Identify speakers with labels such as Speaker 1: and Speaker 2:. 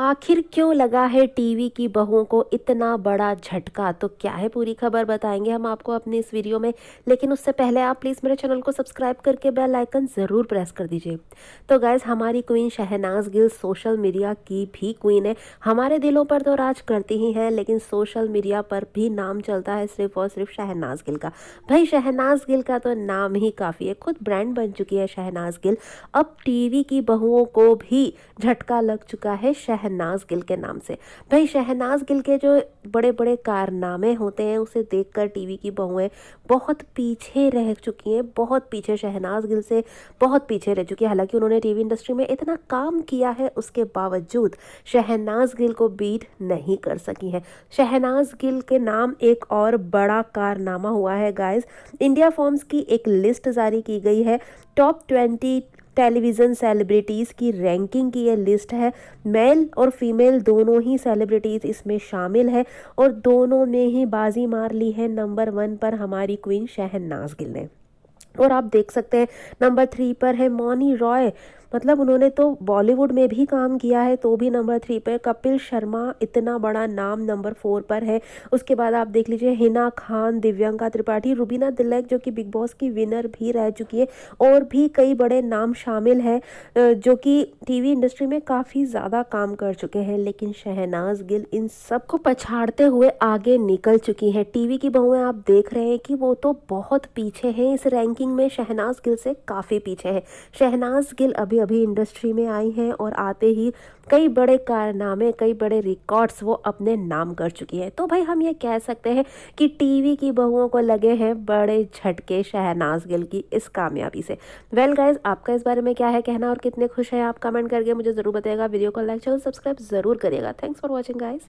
Speaker 1: आखिर क्यों लगा है टीवी की बहुओं को इतना बड़ा झटका तो क्या है पूरी खबर बताएंगे हम आपको अपनी इस वीडियो में लेकिन उससे पहले आप प्लीज़ मेरे चैनल को सब्सक्राइब करके बेल आइकन ज़रूर प्रेस कर दीजिए तो गाइज़ हमारी queen Shehnaaz Gill social media की भी क्वीन है हमारे दिलों पर तो राज करती ही हैं लेकिन सोशल मीडिया पर भी नाम चलता है सिर्फ और सिर्फ शहनाज गिल का भाई शहनाज गिल का तो नाम ही काफ़ी है खुद ब्रांड बन चुकी है शहनाज गिल अब टी की बहुओं को भी झटका लग चुका है शहनाज शहनाज गिल के नाम से भाई शहनाज गिल के जो बड़े बड़े कारनामे होते हैं उसे देखकर टीवी की बहुएं बहुत पीछे रह चुकी हैं बहुत पीछे शहनाज गिल से बहुत पीछे रह चुकी है हालांकि उन्होंने टीवी इंडस्ट्री में इतना काम किया है उसके बावजूद शहनाज गिल को बीट नहीं कर सकी है शहनाज गिल के नाम एक और बड़ा कारनामा हुआ है गाइज इंडिया फॉर्म्स की एक लिस्ट जारी की गई है टॉप ट्वेंटी टेलीविज़न सेलिब्रिटीज़ की रैंकिंग की ये लिस्ट है मेल और फीमेल दोनों ही सेलिब्रिटीज़ इसमें शामिल है और दोनों ने ही बाजी मार ली है नंबर वन पर हमारी क्वीन शहनाज गिल ने और आप देख सकते हैं नंबर थ्री पर है मौनी रॉय मतलब उन्होंने तो बॉलीवुड में भी काम किया है तो भी नंबर थ्री पर कपिल शर्मा इतना बड़ा नाम नंबर फोर पर है उसके बाद आप देख लीजिए हिना खान दिव्यंका त्रिपाठी रुबीना दिलैक जो कि बिग बॉस की विनर भी रह चुकी है और भी कई बड़े नाम शामिल हैं जो कि टीवी इंडस्ट्री में काफ़ी ज़्यादा काम कर चुके हैं लेकिन शहनाज गिल इन सबको पछाड़ते हुए आगे निकल चुकी हैं टी की बहुएँ आप देख रहे हैं कि वो तो बहुत पीछे हैं इस रैंकिंग रैंकिंग में शहनाज गिल से काफ़ी पीछे हैं शहनाज गिल अभी अभी इंडस्ट्री में आई हैं और आते ही कई बड़े कारनामे कई बड़े रिकॉर्ड्स वो अपने नाम कर चुकी हैं तो भाई हम ये कह सकते हैं कि टीवी की बहुओं को लगे हैं बड़े झटके शहनाज गिल की इस कामयाबी से वेल well गाइज आपका इस बारे में क्या है कहना और कितने खुश हैं आप कमेंट करके मुझे ज़रूर बताएगा वीडियो को लाइक चैनल सब्सक्राइब ज़रूर करिएगा थैंक्स फॉर वॉचिंग गाइज